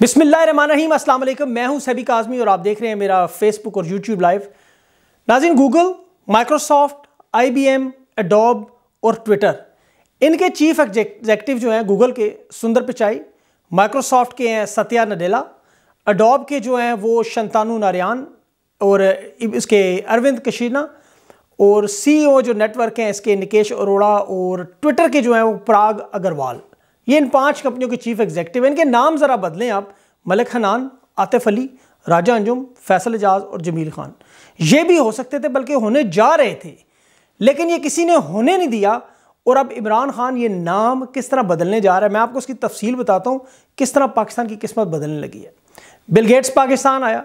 बिस्मिल्लाम अस्सलाम वालेकुम मैं हूं सभी आज़मी और आप देख रहे हैं मेरा फेसबुक और यूट्यूब लाइव नाजिन गूगल माइक्रोसॉफ्ट आईबीएम एडोब और ट्विटर इनके चीफ एग्जेक्टिव जो हैं गूगल के सुंदर पिचाई माइक्रोसॉफ्ट के हैं सत्या नडेला एडोब के जो हैं वो शंतानु नारायण और इसके अरविंद कशीना और ओ e जो नेटवर्क हैं इसके निकेश अरोड़ा और ट्विटर के जो हैं वो प्राग अग्रवाल ये इन पांच कंपनियों के चीफ एग्जीक्यूटिव इनके नाम ज़रा बदलें आप मलिक हनान आतिफ अली राजा अंजुम फैसल एजाज और जमील खान ये भी हो सकते थे बल्कि होने जा रहे थे लेकिन ये किसी ने होने नहीं दिया और अब इमरान खान ये नाम किस तरह बदलने जा रहा है मैं आपको उसकी तफसील बताता हूँ किस तरह पाकिस्तान की किस्मत बदलने लगी है बिल गेट्स पाकिस्तान आया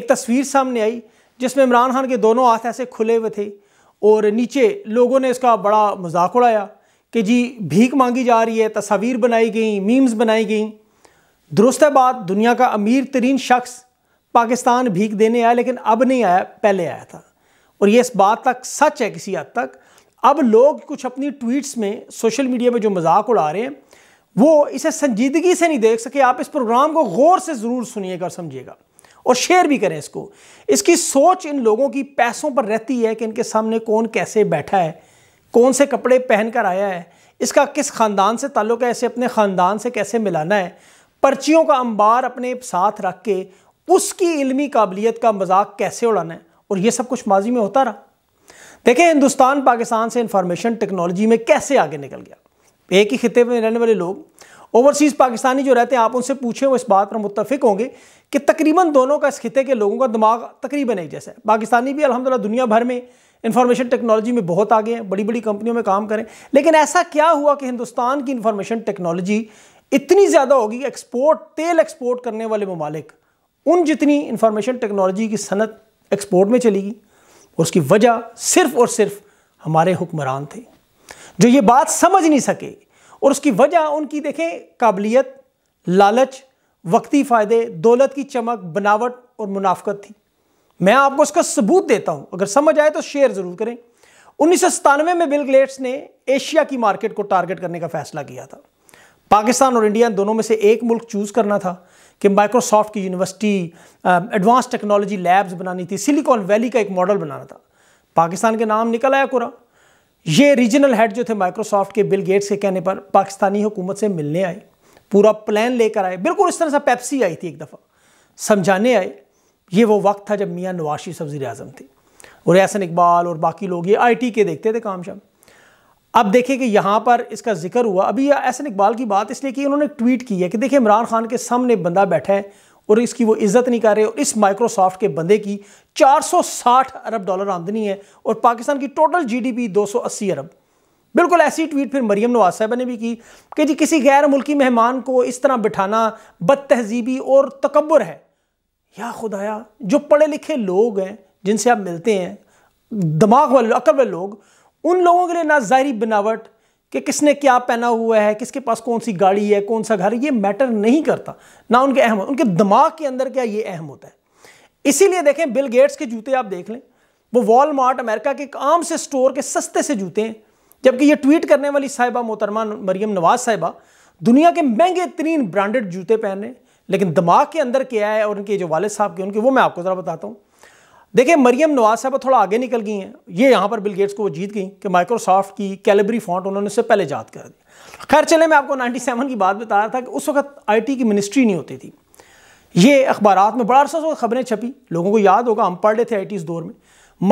एक तस्वीर सामने आई जिसमें इमरान खान के दोनों हाथ ऐसे खुले हुए थे और नीचे लोगों ने इसका बड़ा मजाक उड़ाया कि जी भीख मांगी जा रही है तस्वीर बनाई गई मीम्स बनाई गई दुरुस्त बात दुनिया का अमीर तरीन शख्स पाकिस्तान भीख देने आया लेकिन अब नहीं आया पहले आया था और ये इस बात तक सच है किसी हद तक अब लोग कुछ अपनी ट्वीट्स में सोशल मीडिया में जो मजाक उड़ा रहे हैं वो इसे संजीदगी से नहीं देख सके आप इस प्रोग्राम को गौर से ज़रूर सुनिएगा और समझिएगा और शेयर भी करें इसको इसकी सोच इन लोगों की पैसों पर रहती है कि इनके सामने कौन कैसे बैठा है कौन से कपड़े पहन कर आया है इसका किस ख़ानदान से ताल्लुक़ है इसे अपने ख़ानदान से कैसे मिलाना है पर्चियों का अंबार अपने साथ रख के उसकी इलमी काबिलियत का मजाक कैसे उड़ाना है और ये सब कुछ माजी में होता रहा देखें हिंदुस्तान पाकिस्तान से इंफॉर्मेशन टेक्नोलॉजी में कैसे आगे निकल गया एक ही खिते में रहने वाले लोग ओवरसीज़ पाकिस्तानी जो रहते हैं आप उनसे पूछें वो इस बात पर मुतफिक होंगे कि तकरीबन दोनों का इस खिते के लोगों का दिमाग तकरीबन एक जैसा है पाकिस्तानी भी अलहमदिल्ला दुनिया भर में इन्फॉर्मेशन टेक्नोलॉजी में बहुत आगे हैं बड़ी बड़ी कंपनियों में काम करें लेकिन ऐसा क्या हुआ कि हिंदुस्तान की इन्फॉर्मेशन टेक्नोलॉजी इतनी ज़्यादा होगी एक्सपोर्ट तेल एक्सपोर्ट करने वाले ममालिक उन जितनी इन्फॉर्मेशन टेक्नोलॉजी की सनत एक्सपोर्ट में चलेगी उसकी वजह सिर्फ और सिर्फ हमारे हुक्मरान थे जो ये बात समझ नहीं सके और उसकी वजह उनकी देखें काबिलियत लालच वक्ती फ़ायदे दौलत की चमक बनावट और मुनाफ्त थी मैं आपको इसका सबूत देता हूं अगर समझ आए तो शेयर जरूर करें उन्नीस में बिल ग्लेट्स ने एशिया की मार्केट को टारगेट करने का फैसला किया था पाकिस्तान और इंडिया दोनों में से एक मुल्क चूज करना था कि माइक्रोसॉफ्ट की यूनिवर्सिटी एडवांस टेक्नोलॉजी लैब्स बनानी थी सिलिकॉन वैली का एक मॉडल बनाना था पाकिस्तान के नाम निकल आया कुरा ये रीजनल हेड जो थे माइक्रोसॉफ्ट के बिल गेट्स के कहने पर पाकिस्तानी हुकूमत से मिलने आए पूरा प्लान लेकर आए बिल्कुल इस तरह से पेप्सी आई थी एक दफ़ा समझाने आए ये वो वक्त था जब मियाँ नवाशी सब वजी अजम थे और एहसन इकबाल और बाकी लोग ये आई टी के देखते थे काम शाम अब देखें कि यहाँ पर इसका जिक्र हुआ अभी एहसन इकबाल की बात इसलिए कि उन्होंने ट्वीट की है कि देखिए इमरान खान के सामने बंदा बैठा है और इसकी वो इज़्ज़त नहीं कर रहे और इस माइक्रोसॉफ्ट के बंदे की 460 अरब डॉलर आमदनी है और पाकिस्तान की टोटल जीडीपी 280 अरब बिल्कुल ऐसी ट्वीट फिर मरियम नवाज साहब ने भी की कि जी किसी गैर मुल्की मेहमान को इस तरह बिठाना बद तहजीबी और तकबर है या खुदाया जो पढ़े लिखे लोग हैं जिनसे आप मिलते हैं दिमाग वाले अकल वाले लोग उन लोगों के लिए ना ज़ाहरी बनावट कि किसने क्या पहना हुआ है किसके पास कौन सी गाड़ी है कौन सा घर ये मैटर नहीं करता ना उनके अहम उनके दिमाग के अंदर क्या ये अहम होता है इसीलिए देखें बिल गेट्स के जूते आप देख लें वो वॉलमार्ट अमेरिका के एक आम से स्टोर के सस्ते से जूते हैं जबकि ये ट्वीट करने वाली साहिबा मोहतरमा मरियम नवाज साहिबा दुनिया के महंगे तरीन ब्रांडेड जूते पहन रहे हैं लेकिन दिमाग के अंदर क्या है और उनके जो वालद साहब के उनके वो मैं आपको ज़रा बताता हूँ देखिए मरियम नवाज साहब थोड़ा आगे निकल गई हैं ये यहाँ पर बिल गेट्स को वो जीत गई कि माइक्रोसॉफ्ट की कैलिबरी फॉन्ट उन्होंने उससे पहले याद कर दी खैर चले मैं आपको 97 की बात बता रहा था कि उस वक्त आईटी की मिनिस्ट्री नहीं होती थी ये अखबार में बड़ा अरसा खबरें छपी लोगों को याद होगा हम पढ़ रहे थे आई इस दौर में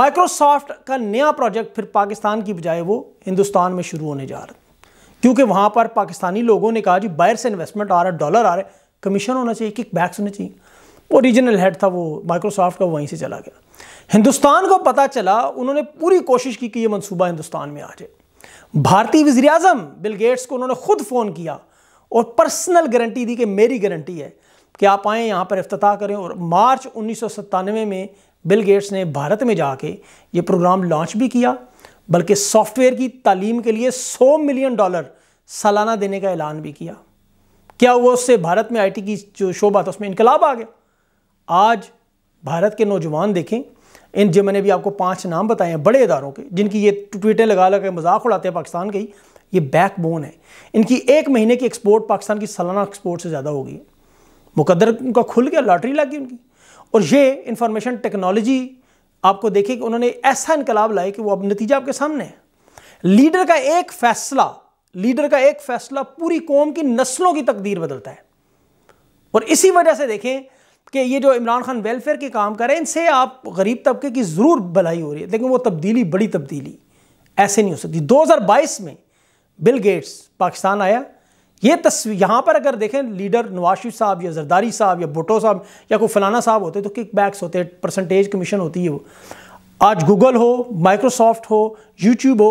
माइक्रोसॉफ्ट का नया प्रोजेक्ट फिर पाकिस्तान की बजाय वो हिंदुस्तान में शुरू होने जा रहा क्योंकि वहाँ पर पाकिस्तानी लोगों ने कहा जी बाहर से इन्वेस्टमेंट आ रहा है डॉलर आ रहा है कमीशन होना चाहिए किक बैक्स होने चाहिए वो रीजनल हेड था वो माइक्रोसॉफ्ट का वहीं से चला गया हिंदुस्तान को पता चला उन्होंने पूरी कोशिश की कि ये मंसूबा हिंदुस्तान में आ जाए भारतीय वजी अजम बिल गेट्स को उन्होंने खुद फ़ोन किया और पर्सनल गारंटी दी कि मेरी गारंटी है कि आप आएँ यहाँ पर अफ्ताह करें और मार्च उन्नीस में बिल गेट्स ने भारत में जाके ये प्रोग्राम लॉन्च भी किया बल्कि सॉफ्टवेयर की तालीम के लिए 100 मिलियन डॉलर सालाना देने का ऐलान भी किया क्या हुआ उससे भारत में आईटी की जो शोभा था उसमें इनकलाब आ गया आज भारत के नौजवान देखें इन जो मैंने भी आपको पांच नाम बताए हैं बड़े इदारों के जिनकी ये ट्वीटें लगा लगा मजाक उड़ाते हैं पाकिस्तान के ही ये बैकबोन है इनकी एक महीने की एक्सपोर्ट पाकिस्तान की सालाना एक्सपोर्ट से ज़्यादा हो गई है मुकदर उनका खुल गया लॉटरी लग गई उनकी और ये इंफॉर्मेशन टेक्नोलॉजी आपको देखे कि उन्होंने ऐसा इनकलाब लाया कि वो अब नतीजा आपके सामने है लीडर का एक फैसला लीडर का एक फैसला पूरी कौम की नस्लों की तकदीर बदलता है और इसी वजह से देखें कि ये जो इमरान खान वेलफेयर के काम कर रहे हैं इनसे आप गरीब तबके की ज़रूर भलाई हो रही है लेकिन वो तब्दीली बड़ी तब्दीली ऐसे नहीं हो सकती 2022 में बिल गेट्स पाकिस्तान आया ये तस्वीर यहाँ पर अगर देखें लीडर नवाज शरीफ साहब या जरदारी साहब या भुटो साहब या कोई फलाना साहब होते तो किक बैक्स होते परसेंटेज कमीशन होती है वो आज गूगल हो माइक्रोसॉफ्ट हो यूट्यूब हो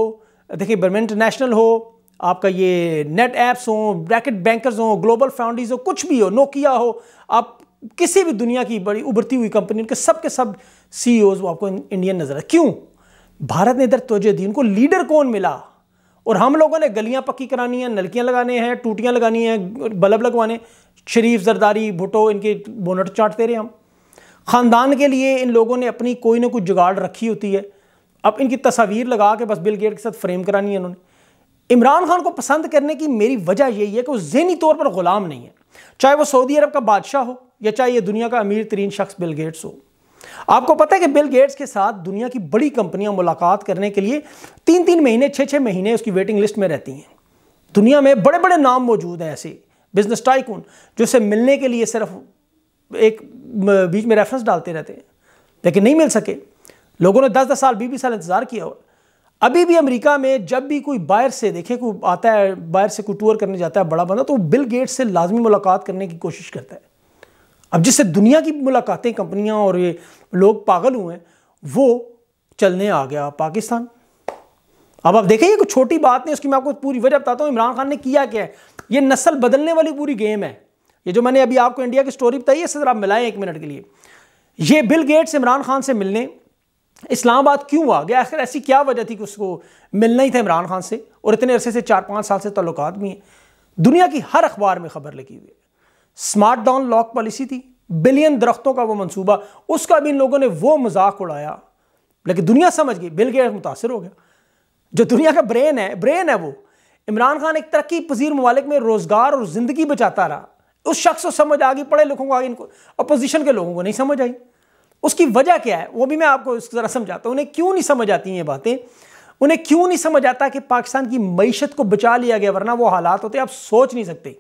देखिए बर्मेंट नेशनल हो आपका ये नेट ऐप्स हो ब्रैकेट बैंकर्स हो ग्लोबल फाउंडीज हो कुछ भी हो नोकिया हो आप किसी भी दुनिया की बड़ी उभरती हुई कंपनी उनके सब के सब सी आपको इंडियन नज़र आए क्यों भारत ने इधर तोजह दी उनको लीडर कौन मिला और हम लोगों ने गलियां पक्की करानी हैं नलकियां लगाने हैं टूटियां लगानी हैं बल्ब लगवाने शरीफ जरदारी भुटो इनके बोनट चाटते रहे हम ख़ानदान के लिए इन लोगों ने अपनी कोई ना कोई जुगाड़ रखी होती है अब इनकी तस्वीर लगा के बस बिल गेट के साथ फ्रेम करानी है इन्होंने इमरान खान को पसंद करने की मेरी वजह यही है कि वो जहनी तौर पर ग़ुलाम नहीं है चाहे वो सऊदी अरब का बादशाह हो या चाहे ये दुनिया का अमीर तरीन शख्स बिल गेट्स हो आपको पता है कि बिल गेट्स के साथ दुनिया की बड़ी कंपनियां मुलाकात करने के लिए तीन तीन महीने छः छः महीने उसकी वेटिंग लिस्ट में रहती हैं दुनिया में बड़े बड़े नाम मौजूद हैं ऐसे बिजनेस टाइकून जो उसे मिलने के लिए सिर्फ एक बीच में रेफरेंस डालते रहते हैं लेकिन नहीं मिल सके लोगों ने दस दस साल बीस बीस साल इंतज़ार किया हुआ अभी भी अमेरिका में जब भी कोई बाहर से देखे कोई आता है बाहर से कोई टूर करने जाता है बड़ा बंदा तो बिल गेट्स से लाजमी मुलाकात करने की कोशिश करता है अब जिससे दुनिया की मुलाकातें कंपनियां और ये लोग पागल हुए हैं वो चलने आ गया पाकिस्तान अब आप देखें ये कोई छोटी बात नहीं उसकी मैं आपको पूरी वजह बताता हूँ इमरान खान ने किया क्या है ये नस्ल बदलने वाली पूरी गेम है ये जो मैंने अभी आपको इंडिया की स्टोरी बताई है इससे आप मिलाएं एक मिनट के लिए ये बिल गेट्स इमरान खान से मिलने इस्लामाबाद क्यों आ गया आखिर ऐसी क्या वजह थी कि उसको मिलना ही था इमरान खान से और इतने अरसे से चार पाँच साल से तल्लक भी हैं दुनिया की हर अखबार में खबर लगी हुई है स्मार्ट डाउन लॉक पॉलिसी थी बिलियन दरख्तों का वो मंसूबा उसका भी इन लोगों ने वो मजाक उड़ाया लेकिन दुनिया समझ गई बिल गया मुतासर हो गया जो दुनिया का ब्रेन है ब्रेन है वो इमरान खान एक तरक्की पजीर ममालिक में रोज़गार और ज़िंदगी बचाता रहा उस शख्स को समझ आ गई पढ़े लिखों को आ गई इनको अपोजिशन के लोगों को नहीं समझ आई उसकी वजह क्या है वो भी मैं आपको ज़रा समझाता हूँ उन्हें क्यों नहीं समझ आती ये बातें उन्हें क्यों नहीं समझ आता कि पाकिस्तान की मीशत को बचा लिया गया वरना वो हालात होते आप सोच नहीं सकते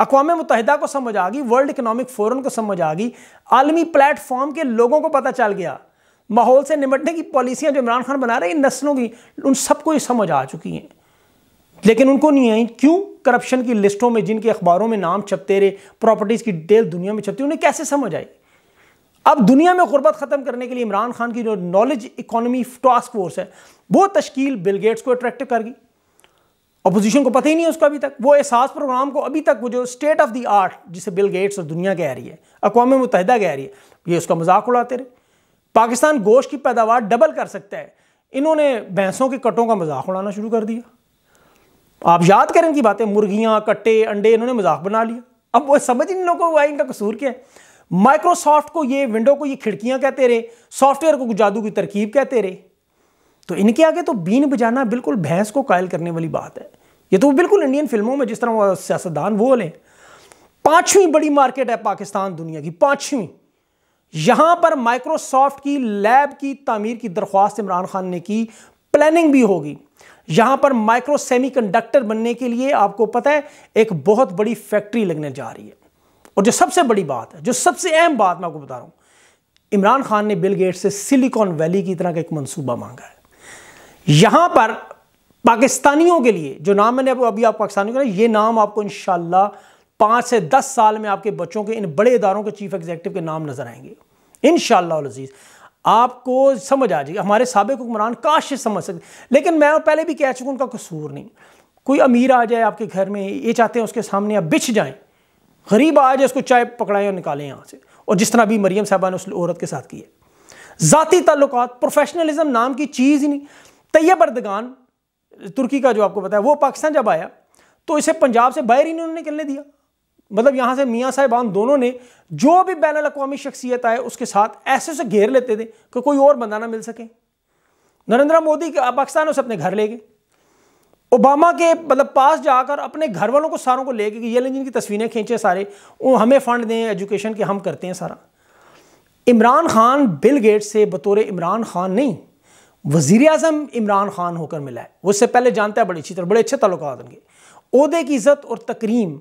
अकवा मुतहदा को समझ आ गई वर्ल्ड इकनॉमिक फोरम को समझ आ गई आलमी प्लेटफॉर्म के लोगों को पता चल गया माहौल से निमटने की पॉलिसियां जो इमरान खान बना रहे हैं नस्लों की उन सबको ये समझ आ चुकी हैं लेकिन उनको नहीं आई क्यों करप्शन की लिस्टों में जिनके अखबारों में नाम छपते रहे प्रॉपर्टीज़ की डेल दुनिया में छपती उन्हें कैसे समझ आई अब दुनिया में गुर्बत ख़त्म करने के लिए इमरान खान की जो नॉलेज इकोनॉमी टास्क फोर्स है वो तश्कील बिलगेट्स को अट्रैक्टिव गई अपोजिशन को पता ही नहीं है उसका अभी तक वो एहसास प्रोग्राम को अभी तक वो जो स्टेट ऑफ द आर्ट जिसे बिल गेट्स और दुनिया कह रही है अकवा मुतहदा कह रही है ये उसका मजाक उड़ाते रहे पाकिस्तान गोश की पैदावार डबल कर सकता है इन्होंने भैंसों के कटों का मजाक उड़ाना शुरू कर दिया आप याद करें इनकी बातें मुर्गियाँ कट्टे अंडे इन्होंने मजाक बना लिया अब वो समझ इन लोगों को इनका कसूर क्या है माइक्रोसॉफ्ट को ये विंडो को ये खिड़कियां कहते रहे सॉफ्टवेयर को जादू की तरकीब कहते रहे तो इनके आगे तो बीन बजाना बिल्कुल भैंस को कायल करने वाली बात है ये तो बिल्कुल इंडियन फिल्मों में जिस तरह वो सियासतदान वो लें पांचवी बड़ी मार्केट है पाकिस्तान दुनिया की पांचवी यहां पर माइक्रोसॉफ्ट की लैब की तामीर की दरख्वास्त इमरान खान ने की प्लानिंग भी होगी यहां पर माइक्रो सेमीकंडक्टर बनने के लिए आपको पता है एक बहुत बड़ी फैक्ट्री लगने जा रही है और जो सबसे बड़ी बात है जो सबसे अहम बात मैं आपको बता रहा हूँ इमरान खान ने बिल गेट से सिलिकॉन वैली की तरह का एक मनसूबा मांगा है यहां पर पाकिस्तानियों के लिए जो नाम मैंने अभी आप पाकिस्तानियों का ये नाम आपको इन पांच से दस साल में आपके बच्चों के इन बड़े इदारों के चीफ एग्जीक्यूटिव के नाम नजर आएंगे इन शजीज़ आपको समझ आ जाएगी हमारे सबक हुक्मरान काश समझ सकते लेकिन मैं पहले भी कह चुका उनका कसूर नहीं कोई अमीर आ जाए आपके घर में ये चाहते हैं उसके सामने आप बिछ जाएं गरीब आ जाए उसको चाय पकड़ाएं और निकालें यहाँ से और जिस तरह भी मरियम साहबा ने उस औरत के साथ किए ज़ाती ताल्लुक प्रोफेशनलिज्म नाम की चीज़ ही नहीं तैयब अरदगान तुर्की का जो आपको बताया वो पाकिस्तान जब आया तो इसे पंजाब से बाहर ही नहीं उन्होंने निकलने दिया मतलब यहाँ से मियाँ साहिबान दोनों ने जो भी बैन अवी शख्सियत आए उसके साथ ऐसे से घेर लेते थे कि कोई और बंदा ना मिल सके नरेंद्र मोदी पाकिस्तान उसे अपने घर ले गए ओबामा के मतलब पास जाकर अपने घर वालों को सारों को लेके ये लें जिनकी तस्वीरें खींचे सारे वो हमें फ़ंड दें एजुकेशन के हम करते हैं सारा इमरान खान बिल गेट से बतौर इमरान खान नहीं वज़ी अजम इमरान खान होकर मिला है वो उससे पहले जानता है बड़ी अच्छी तरह बड़े अच्छे तल्लक उनके अहदे की इज़्ज़त और तकरीम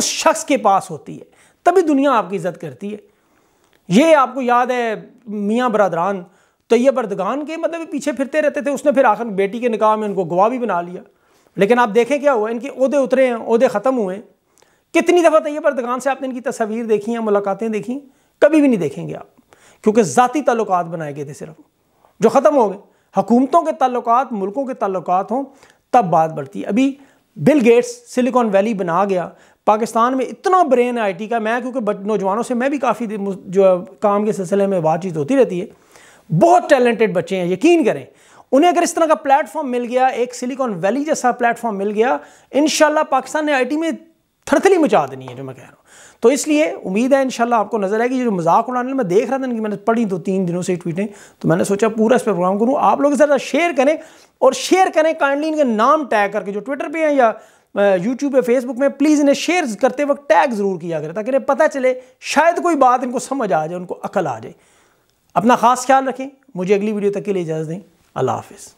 उस शख्स के पास होती है तभी दुनिया आपकी इज़्ज़त करती है ये आपको याद है मियाँ बरदरान तो ये बर्दगान के मतलब पीछे फिरते रहते थे उसने फिर आखिर बेटी के निकाह में उनको गवाह भी बना लिया लेकिन आप देखें क्या हुआ इनके अहदे उतरे हैं अहदे ख़त्म हुए कितनी दफ़ा तैयब बर्दगान से आपने इनकी तस्वीर देखी हैं मुलाकातें देखी कभी भी नहीं देखेंगे आप क्योंकि ज़ाती ताल्लुक बनाए गए थे सिर्फ जो ख़त्म हो गए हकूमतों के ताल्लुक मुल्कों के ताल्लुक हों तब बात बढ़ती अभी बिल गेट्स सिलिकॉन वैली बना गया पाकिस्तान में इतना ब्रेन टी का मैं क्योंकि नौजवानों से मैं भी काफ़ी जो काम के सिलसिले में बातचीत होती रहती है बहुत टैलेंटेड बच्चे हैं यकीन करें उन्हें अगर इस तरह का प्लेटफॉर्म मिल गया एक सिलिकॉन वैली जैसा प्लेटफॉर्म मिल गया इन पाकिस्तान ने आई में थरथली मचा देनी है जो मैं कह रहा हूँ तो इसलिए उम्मीद है इंशाल्लाह आपको नज़र आएगी जो मजाक उड़ाने में देख रहा था कि मैंने पढ़ी दो तो तीन दिनों से ट्वीटें तो मैंने सोचा पूरा इस पर प्रोग्राम करूँ आप लोग ज़्यादा शेयर करें और शेयर करें काइंडली इनके नाम टैग करके जो ट्विटर पर हैं या यूट्यूब पे फेसबुक में प्लीज़ इन्हें शेयर करते वक्त टैग ज़रूर किया करें ताकि इन्हें पता चले शायद कोई बात इनको समझ आ जाए उनको अकल आ जाए अपना ख़ास ख्याल रखें मुझे अगली वीडियो तक के लिए इजाज़त दें अल्लाह हाफिज़